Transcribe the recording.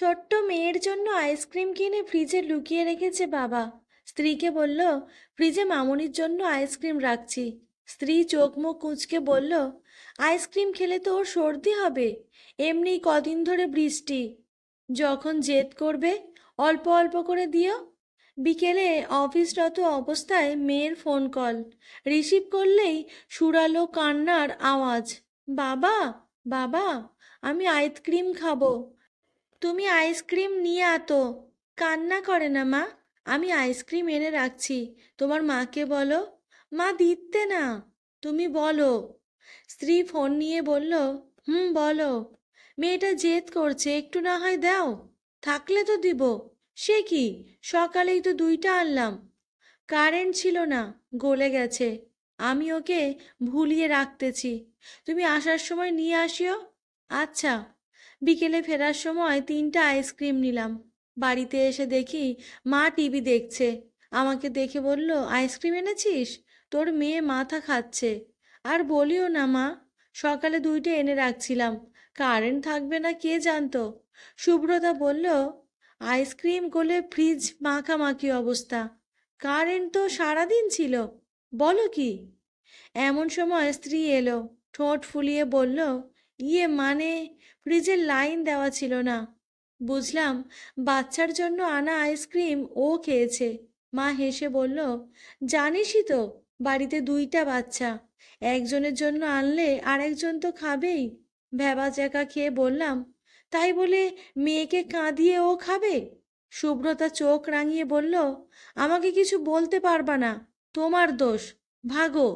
ছোট্ট মেয়ের জন্য আইসক্রিম কিনে ফ্রিজে লুকিয়ে রেখেছে বাবা স্ত্রীকে বলল ফ্রিজে মামনির জন্য আইসক্রিম রাখছি স্ত্রী চোখ মুখ কুঁচকে বলল আইসক্রিম খেলে তো ওর সর্দি হবে এমনি কদিন ধরে বৃষ্টি যখন জেদ করবে অল্প অল্প করে দিও বিকেলে অফিসরত অবস্থায় মেয়ের ফোন কল রিসিভ করলেই সুরালো কান্নার আওয়াজ বাবা বাবা আমি আইসক্রিম খাবো তুমি আইসক্রিম নিয়ে আতো কান্না করে না মা আমি আইসক্রিম এনে রাখছি তোমার মাকে বলো মা দিতে না তুমি বলো স্ত্রী ফোন নিয়ে বলল হুম বলো মেয়েটা জেদ করছে একটু না হয় দাও থাকলে তো দিব সে কি সকালেই তো দুইটা আনলাম কারেন্ট ছিল না গলে গেছে আমি ওকে ভুলিয়ে রাখতেছি তুমি আসার সময় নিয়ে আসিও আচ্ছা বিকেলে ফেরার সময় তিনটা আইসক্রিম নিলাম বাড়িতে এসে দেখি মা টিভি দেখছে আমাকে দেখে বলল আইসক্রিম এনেছিস তোর মেয়ে মাথা খাচ্ছে আর বলিও না মা সকালে দুইটা এনে রাখছিলাম কারেন্ট থাকবে না কে জানতো সুব্রতা বলল আইসক্রিম গোলে ফ্রিজ মাখামাখি অবস্থা কারেন্ট তো সারাদিন ছিল বলো কি এমন সময় স্ত্রী এলো ঠোঁট ফুলিয়ে বলল ইয়ে মানে ফ্রিজের লাইন দেওয়া ছিল না বুঝলাম বাচ্চার জন্য আনা আইসক্রিম ও খেয়েছে মা হেসে বলল জানিসই তো বাড়িতে দুইটা বাচ্চা একজনের জন্য আনলে আরেকজন তো খাবেই ভেবা জ্যাকা খেয়ে বললাম তাই বলে মেয়েকে কাঁদিয়ে ও খাবে শুভ্রতা চোখ রাঙিয়ে বলল আমাকে কিছু বলতে পারবা না তোমার দোষ ভাগো